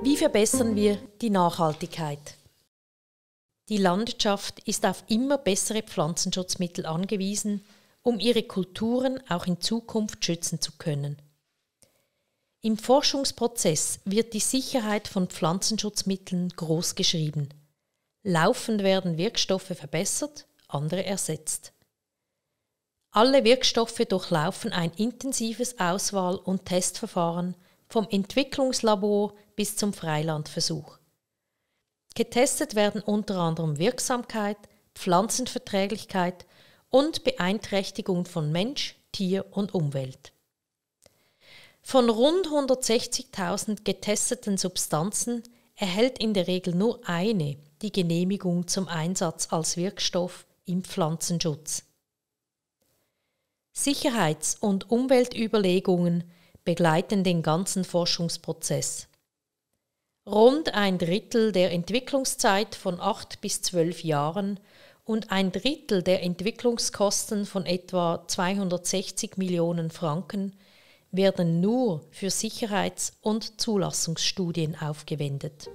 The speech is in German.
Wie verbessern wir die Nachhaltigkeit? Die Landwirtschaft ist auf immer bessere Pflanzenschutzmittel angewiesen, um ihre Kulturen auch in Zukunft schützen zu können. Im Forschungsprozess wird die Sicherheit von Pflanzenschutzmitteln geschrieben. Laufend werden Wirkstoffe verbessert, andere ersetzt. Alle Wirkstoffe durchlaufen ein intensives Auswahl- und Testverfahren – vom Entwicklungslabor bis zum Freilandversuch. Getestet werden unter anderem Wirksamkeit, Pflanzenverträglichkeit und Beeinträchtigung von Mensch, Tier und Umwelt. Von rund 160.000 getesteten Substanzen erhält in der Regel nur eine die Genehmigung zum Einsatz als Wirkstoff im Pflanzenschutz. Sicherheits- und Umweltüberlegungen begleiten den ganzen Forschungsprozess. Rund ein Drittel der Entwicklungszeit von acht bis zwölf Jahren und ein Drittel der Entwicklungskosten von etwa 260 Millionen Franken werden nur für Sicherheits- und Zulassungsstudien aufgewendet.